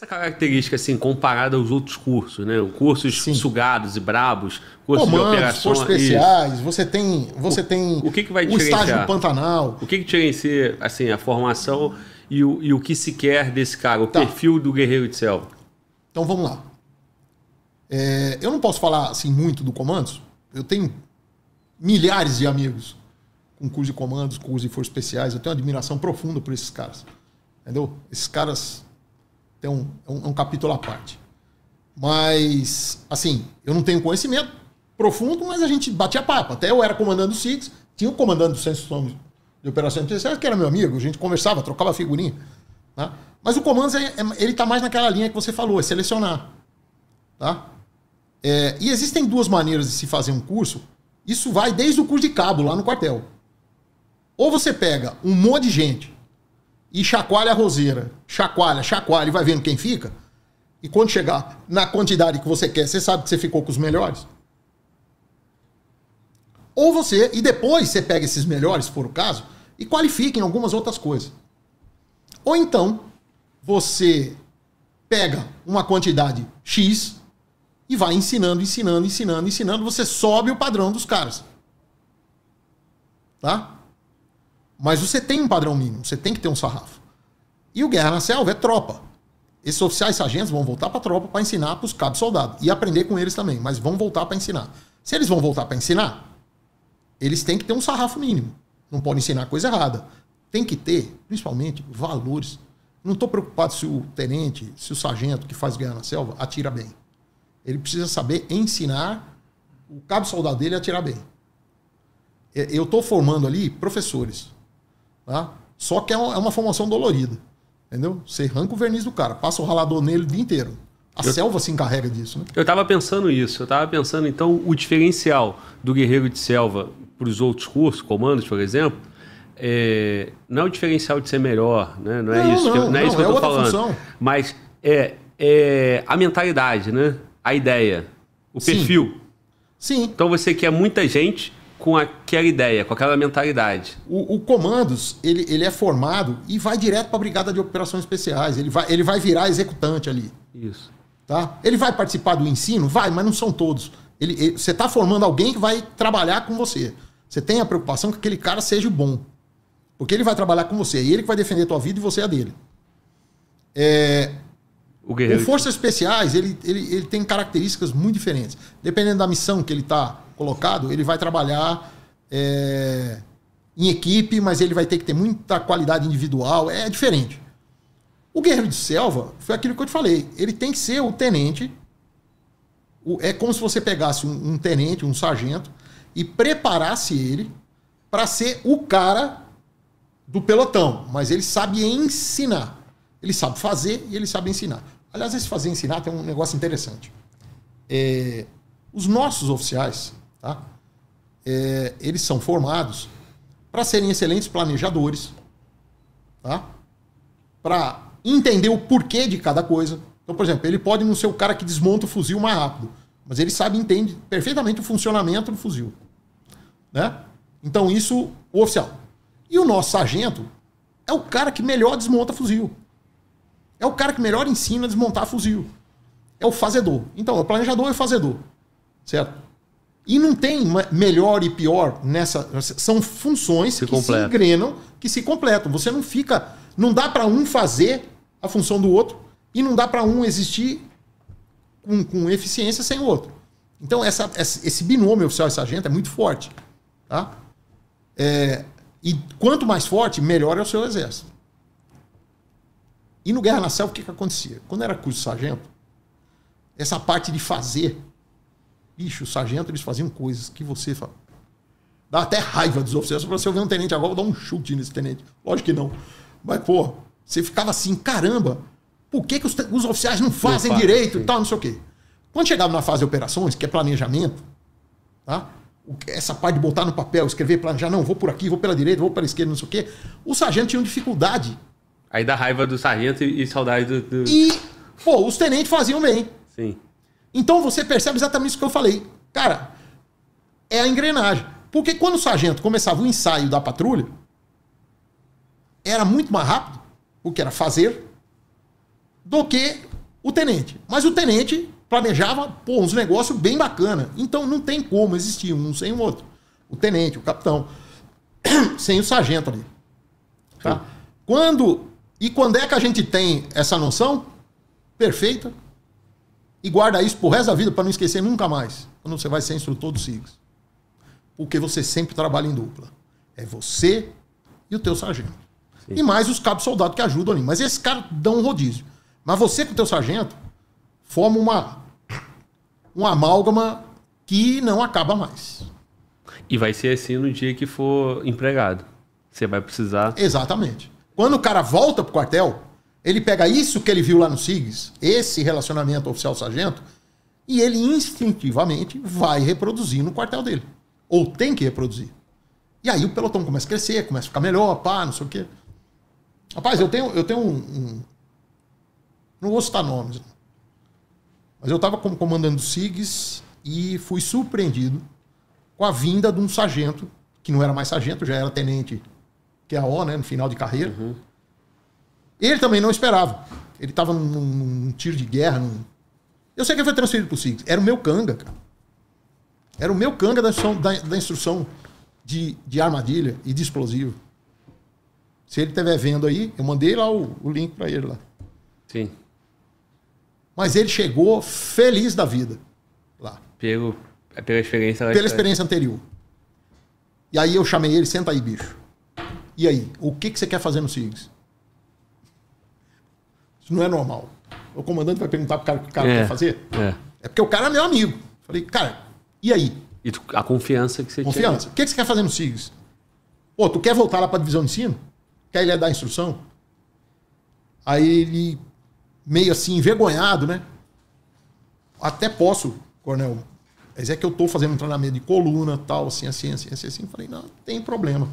essa característica, assim, comparada aos outros cursos, né? Cursos Sim. sugados e brabos, cursos Comandos, de operações. Cursos especiais, isso. você tem. Você o, tem o que, que vai o estágio do Pantanal. O que, que diferencia assim, a formação e o, e o que se quer desse cara, o tá. perfil do guerreiro de selva? Então vamos lá. É, eu não posso falar assim muito do Comandos. Eu tenho milhares de amigos com curso de comandos, curso de forças especiais. Eu tenho uma admiração profunda por esses caras. Entendeu? Esses caras tem então, é um, é um, capítulo à parte. Mas, assim, eu não tenho conhecimento profundo, mas a gente batia papo. Até eu era comandante do SIX, tinha o comandante do Centro de Operações Especiais, que era meu amigo, a gente conversava, trocava figurinha. Tá? Mas o comando, é, é ele está mais naquela linha que você falou, é selecionar. Tá? É, e existem duas maneiras de se fazer um curso. Isso vai desde o curso de cabo, lá no quartel. Ou você pega um monte de gente e chacoalha a roseira. Chacoalha, chacoalha e vai vendo quem fica. E quando chegar na quantidade que você quer, você sabe que você ficou com os melhores? Ou você, e depois você pega esses melhores, por for o caso, e qualifica em algumas outras coisas. Ou então, você pega uma quantidade X e vai ensinando, ensinando, ensinando, ensinando, você sobe o padrão dos caras. Tá? Mas você tem um padrão mínimo, você tem que ter um sarrafo. E o Guerra na Selva é tropa. Esses oficiais sargentos vão voltar para a tropa para ensinar para os cabos soldados e aprender com eles também, mas vão voltar para ensinar. Se eles vão voltar para ensinar, eles têm que ter um sarrafo mínimo. Não podem ensinar coisa errada. Tem que ter, principalmente, valores. Não estou preocupado se o tenente, se o sargento que faz guerra na selva atira bem. Ele precisa saber ensinar o cabo soldado dele a atirar bem. É, eu estou formando ali professores. Tá? Só que é, é uma formação dolorida. Entendeu? Você arranca o verniz do cara, passa o ralador nele o dia inteiro. A eu, selva se encarrega disso, né? Eu estava pensando isso. Eu estava pensando, então, o diferencial do guerreiro de selva para os outros cursos, comandos, por exemplo, é, não é o diferencial de ser melhor, né? Não é não, isso não, que eu, não, não é isso que eu é falando. Função. Mas é, é, a mentalidade, né? A ideia, o Sim. perfil. Sim. Então você quer muita gente com aquela ideia, com aquela mentalidade. O, o comandos, ele, ele é formado e vai direto para a Brigada de Operações Especiais. Ele vai, ele vai virar executante ali. Isso. Tá? Ele vai participar do ensino? Vai, mas não são todos. Ele, ele você está formando alguém que vai trabalhar com você. Você tem a preocupação que aquele cara seja bom. Porque ele vai trabalhar com você, é ele que vai defender a tua vida e você é a dele. É, o, guerreiro... o Forças Especiais, ele, ele, ele tem características muito diferentes. Dependendo da missão que ele está colocado, ele vai trabalhar é, em equipe, mas ele vai ter que ter muita qualidade individual. É diferente. O guerreiro de selva foi aquilo que eu te falei. Ele tem que ser o tenente. O, é como se você pegasse um, um tenente, um sargento, e preparasse ele para ser o cara do pelotão. Mas ele sabe ensinar. Ele sabe fazer e ele sabe ensinar. Aliás, esse fazer e ensinar tem um negócio interessante. É, os nossos oficiais, tá? É, eles são formados para serem excelentes planejadores, tá? para entender o porquê de cada coisa. Então, por exemplo, ele pode não ser o cara que desmonta o fuzil mais rápido, mas ele sabe entende perfeitamente o funcionamento do fuzil. Né? Então, isso, o oficial. E o nosso sargento é o cara que melhor desmonta fuzil. É o cara que melhor ensina a desmontar fuzil. É o fazedor. Então, é o planejador e é o fazedor. Certo? E não tem melhor e pior nessa. São funções se que completa. se engrenam, que se completam. Você não fica. Não dá para um fazer a função do outro e não dá para um existir com, com, eficiência sem o outro. Então, essa, esse binômio oficial e sargento é muito forte. Tá? É, e quanto mais forte, melhor é o seu exército. E no Guerra na Selva, o que, que acontecia? Quando era curso sargento, essa parte de fazer, bicho, o sargento, eles faziam coisas que você fala. Dá até raiva dos oficiais. Se assim, eu ver um tenente agora, eu vou dar um chute nesse tenente. Lógico que não. Mas, pô, você ficava assim, caramba, por que, que os, os oficiais não fazem Opa, direito sim. e tal, não sei o quê. Quando chegava na fase de operações, que é planejamento, tá? essa parte de botar no papel, escrever, planejar, não, vou por aqui, vou pela direita, vou pela esquerda, não sei o quê, o sargento tinha dificuldade Aí dá raiva do sargento e, e saudade do, do, E, pô, os tenentes faziam bem. Sim. Então você percebe exatamente isso que eu falei. Cara, é a engrenagem. Porque quando o sargento começava o ensaio da patrulha, era muito mais rápido o que era fazer do que o tenente. Mas o tenente planejava pô, uns negócios bem bacana. Então não tem como existir um sem o outro. O tenente, o capitão, sem o sargento ali. Tá? Quando e quando é que a gente tem essa noção perfeita e guarda isso pro resto da vida para não esquecer nunca mais? Quando você vai ser instrutor dos SIGS. Porque você sempre trabalha em dupla. É você e o teu sargento. Sim. E mais os cabos soldados que ajudam ali. Mas esses caras dão um rodízio. Mas você com o teu sargento forma uma, uma amálgama que não acaba mais. E vai ser assim no dia que for empregado. Você vai precisar. Exatamente. Quando o cara volta pro quartel, ele pega isso que ele viu lá no SIGS, esse relacionamento oficial-sargento, e ele instintivamente vai reproduzir no quartel dele. Ou tem que reproduzir. E aí o pelotão começa a crescer, começa a ficar melhor, pá, não sei o quê. Rapaz, eu tenho, eu tenho um, um... Não vou citar nomes. Né? Mas eu estava como comandante do SIGS e fui surpreendido com a vinda de um sargento, que não era mais sargento, já era tenente que é a O, né, no final de carreira. Uhum. Ele também não esperava. Ele estava num, num, tiro de guerra. Num... Eu sei que ele foi transferido para o Six. Era o meu canga, cara. Era o meu canga da instrução, da, da instrução de, de, armadilha e de explosivo. Se ele estiver vendo aí, eu mandei lá o, o link para ele lá. Sim. Mas ele chegou feliz da vida lá. Pelo, pela experiência Pela história. experiência anterior. E aí eu chamei ele, senta aí, bicho. E aí, o que, que você quer fazer no SIGS? Isso não é normal. O comandante vai perguntar pro cara o que o cara é, quer fazer? É. é porque o cara é meu amigo. Falei, cara, e aí? E tu, a confiança que você confiança. tinha. Confiança. O que, que você quer fazer no SIGS? Pô, tu quer voltar lá pra divisão de ensino? Quer ele é dar instrução? Aí ele, meio assim, envergonhado, né? Até posso, Cornel, mas é que eu estou fazendo um treinamento de coluna, tal, assim, assim, assim, assim, assim. Falei, não, tem problema,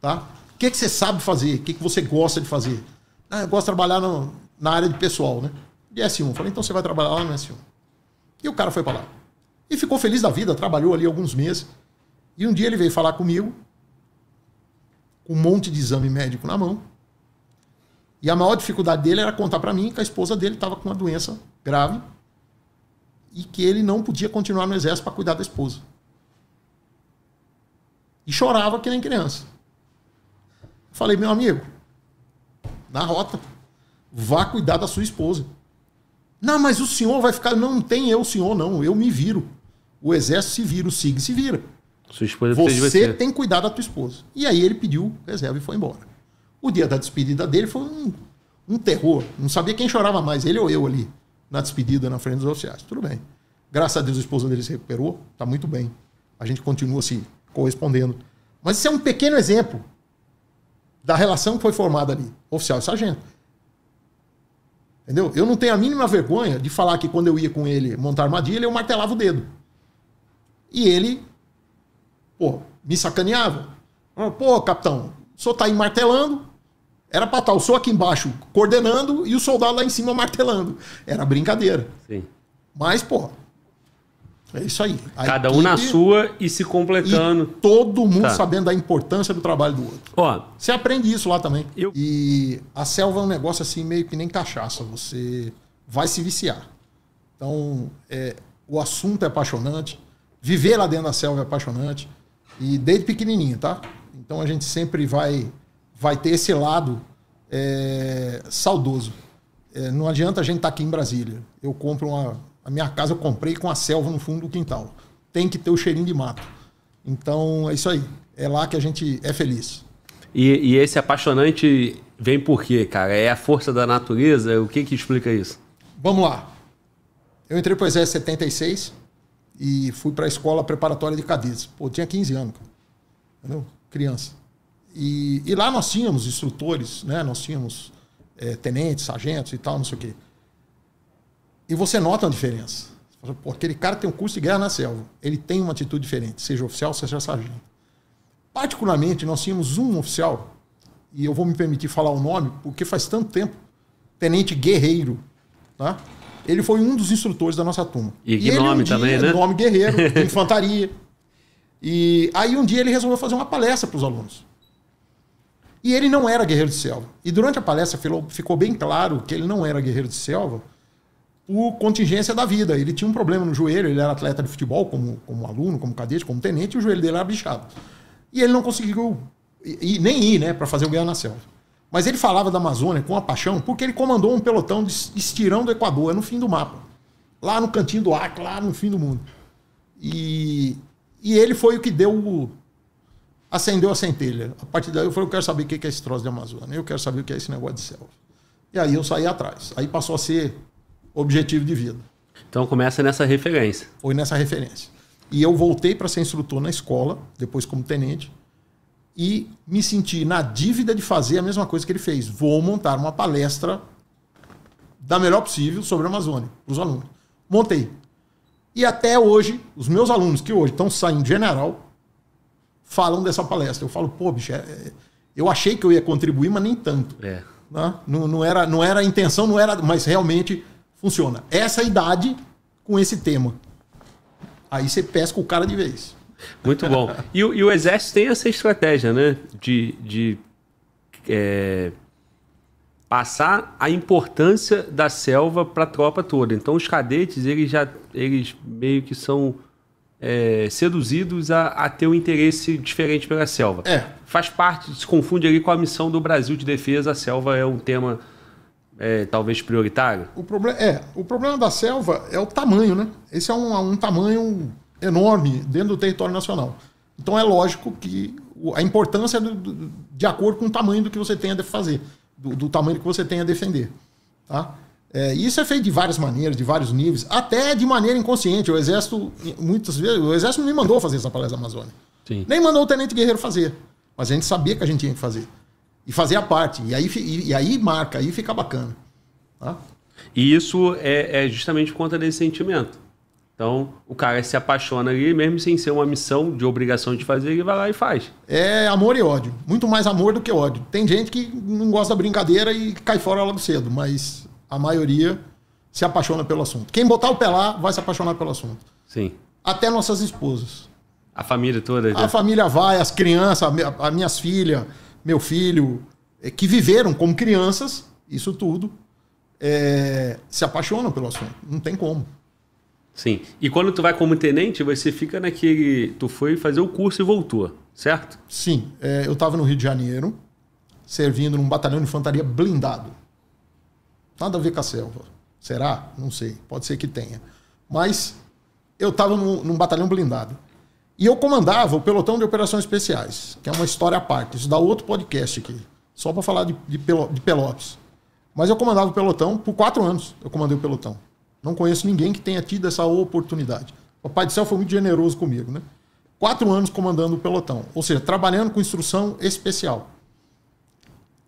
tá? O que, é que você sabe fazer? O que, é que você gosta de fazer? Ah, eu gosto de trabalhar no, na área de pessoal, né? De S1. falei, então você vai trabalhar lá no S1. E o cara foi para lá. E ficou feliz da vida, trabalhou ali alguns meses. E um dia ele veio falar comigo, com um monte de exame médico na mão. E a maior dificuldade dele era contar para mim que a esposa dele estava com uma doença grave e que ele não podia continuar no exército para cuidar da esposa. E chorava que nem criança. Falei, meu amigo, na rota, vá cuidar da sua esposa. Não, mas o senhor vai ficar. Não, não tem eu, senhor, não. Eu me viro. O exército se vira, o SIG se vira. Sua esposa você, você tem que cuidar da tua esposa. E aí ele pediu reserva e foi embora. O dia da despedida dele foi um, um terror. Não sabia quem chorava mais, ele ou eu ali, na despedida, na frente dos oficiais. Tudo bem. Graças a Deus a esposa dele se recuperou, está muito bem. A gente continua se correspondendo. Mas isso é um pequeno exemplo da relação que foi formada ali, oficial e sargento. Entendeu? Eu não tenho a mínima vergonha de falar que quando eu ia com ele montar armadilha, eu martelava o dedo. E ele, pô, me sacaneava. Ah, pô, capitão, o senhor tá aí martelando. Era pra estar tá, o senhor aqui embaixo coordenando e o soldado lá em cima martelando. Era brincadeira. Sim. Mas, pô, é isso aí. A Cada um na sua e se completando. E todo mundo tá. sabendo da importância do trabalho do outro. Ó, você aprende isso lá também. Eu... E a selva é um negócio assim meio que nem cachaça. Você vai se viciar. Então, é, o assunto é apaixonante. Viver lá dentro da selva é apaixonante. E desde pequenininho, tá? Então a gente sempre vai, vai ter esse lado é, saudoso. É, não adianta a gente estar tá aqui em Brasília. Eu compro uma a minha casa eu comprei com a selva no fundo do quintal. Tem que ter o cheirinho de mato. Então é isso aí. É lá que a gente é feliz. E, e esse apaixonante vem por quê, cara? É a força da natureza? O que que explica isso? Vamos lá. Eu entrei para o Exército em 76 e fui para a escola preparatória de cadetes. Pô, tinha 15 anos, cara. Entendeu? Criança. E, e lá nós tínhamos instrutores, né? Nós tínhamos é, tenentes, sargentos e tal, não sei o quê. E você nota uma diferença. Pô, aquele cara tem um curso de guerra na selva. Ele tem uma atitude diferente, seja oficial, seja sargento. Particularmente, nós tínhamos um oficial, e eu vou me permitir falar o nome, porque faz tanto tempo, Tenente Guerreiro, tá? Ele foi um dos instrutores da nossa turma. E, e que ele, nome um dia, também, né? Nome Guerreiro, infantaria. E aí um dia ele resolveu fazer uma palestra para os alunos. E ele não era guerreiro de selva. E durante a palestra ficou bem claro que ele não era guerreiro de selva, por contingência da vida. Ele tinha um problema no joelho, ele era atleta de futebol, como, como aluno, como cadete, como tenente, e o joelho dele era bichado. E ele não conseguiu e, nem ir né, para fazer o na Selva. Mas ele falava da Amazônia com paixão porque ele comandou um pelotão de estirão do Equador, no fim do mapa. Lá no cantinho do Acre, lá no fim do mundo. E, e ele foi o que deu o, acendeu a centelha. A partir daí eu falei, eu quero saber o que é esse troço de Amazônia, eu quero saber o que é esse negócio de selva. E aí eu saí atrás. Aí passou a ser objetivo de vida. Então começa nessa referência. Foi nessa referência. E eu voltei para ser instrutor na escola, depois como tenente, e me senti na dívida de fazer a mesma coisa que ele fez. Vou montar uma palestra da melhor possível sobre a Amazônia, para os alunos. Montei. E até hoje, os meus alunos que hoje estão saindo general falam dessa palestra. Eu falo, pô, bicho, é, é, eu achei que eu ia contribuir, mas nem tanto. É. Né? Não, não, era, não era a intenção, não era, mas realmente funciona. Essa é idade com esse tema. Aí você pesca o cara de vez. Muito bom. E, e o Exército tem essa estratégia, né? De, de é, passar a importância da selva para a tropa toda. Então, os cadetes, eles já eles meio que são é, seduzidos a, a, ter um interesse diferente pela selva. É. Faz parte, se confunde ali com a missão do Brasil de defesa. A selva é um tema é, talvez prioritário? O problema é o problema da selva é o tamanho, né? Esse é um, um tamanho enorme dentro do território nacional. Então é lógico que a importância é do, do, de acordo com o tamanho do que você tenha a fazer, do, do tamanho que você tenha a defender, tá? É, isso é feito de várias maneiras, de vários níveis, até de maneira inconsciente. O exército muitas vezes o exército nem mandou fazer essa palestra da Amazônia, Sim. nem mandou o tenente guerreiro fazer, mas a gente sabia que a gente tinha que fazer e fazer a parte. E aí, e, e aí marca, aí fica bacana. Tá? E isso é, é, justamente por conta desse sentimento. Então, o cara se apaixona ali, mesmo sem ser uma missão de obrigação de fazer, ele vai lá e faz. É amor e ódio. Muito mais amor do que ódio. Tem gente que não gosta da brincadeira e cai fora logo cedo, mas a maioria se apaixona pelo assunto. Quem botar o pé lá vai se apaixonar pelo assunto. Sim. Até nossas esposas. A família toda. Já. A né? família vai, as crianças, as minhas filhas meu filho, é, que viveram como crianças, isso tudo, é, se apaixonam pelo assunto. Não tem como. Sim. E quando tu vai como tenente, você fica naquele. Tu foi fazer o curso e voltou, certo? Sim. É, eu estava no Rio de Janeiro, servindo num batalhão de infantaria blindado. Nada a ver com a selva. Será? Não sei. Pode ser que tenha. Mas eu estava num batalhão blindado. E eu comandava o pelotão de operações especiais, que é uma história à parte. Isso dá outro podcast aqui, só para falar de, de, de Pelotas. Mas eu comandava o pelotão por quatro anos. Eu comandei o pelotão. Não conheço ninguém que tenha tido essa oportunidade. O Papai do Céu foi muito generoso comigo, né? Quatro anos comandando o pelotão, ou seja, trabalhando com instrução especial.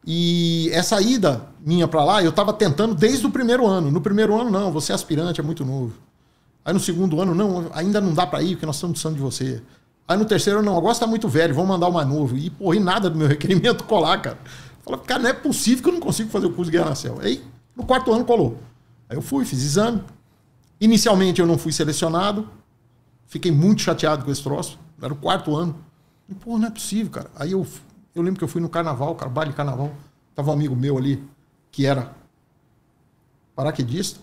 E essa ida minha para lá, eu estava tentando desde o primeiro ano. No primeiro ano, não, você é aspirante, é muito novo. Aí no segundo ano, não, ainda não dá para ir, porque nós estamos precisando de você. Aí no terceiro, não, agora você tá muito velho, vamos mandar uma novo E, porra, e nada do meu requerimento colar, cara. Fala, cara, não é possível que eu não consigo fazer o curso de guerra na céu. Aí, no quarto ano, colou. Aí eu fui, fiz exame. Inicialmente eu não fui selecionado. Fiquei muito chateado com esse troço. Era o quarto ano. E, pô, não é possível, cara. Aí eu, eu lembro que eu fui no carnaval, cara, baile carnaval. Tava um amigo meu ali, que era paraquedista,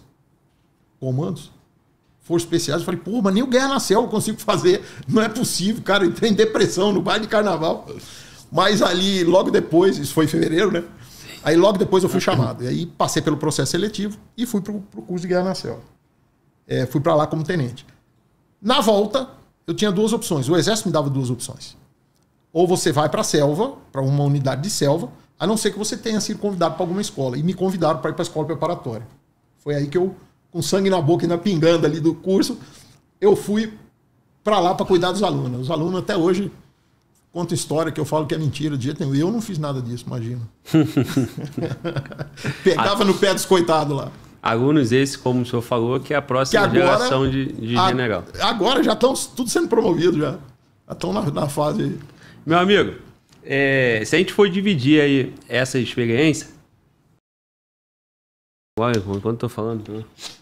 comandos. Forças Especiais. Eu falei, pô, mas nem o Guerra na Selva eu consigo fazer. Não é possível, cara. entrei em depressão no baile de carnaval. Mas ali, logo depois, isso foi em fevereiro, né? Aí logo depois eu fui chamado. E aí passei pelo processo seletivo e fui pro, pro curso de Guerra na Selva. É, fui para lá como tenente. Na volta, eu tinha duas opções. O exército me dava duas opções. Ou você vai para a selva, para uma unidade de selva, a não ser que você tenha sido convidado para alguma escola. E me convidaram para ir para a escola preparatória. Foi aí que eu com sangue na boca e na pingando ali do curso, eu fui para lá para cuidar dos alunos. Os alunos até hoje contam história que eu falo que é mentira de jeito nenhum. Eu não fiz nada disso, imagina. Pegava no pé dos coitados lá. Alunos esses, como o senhor falou, que é a próxima agora, geração de, de a, general. Agora já estão tudo sendo promovido já. Já estão na, na fase... Meu amigo, é, se a gente for dividir aí essa experiência... Olha, quanto eu tô falando? Né?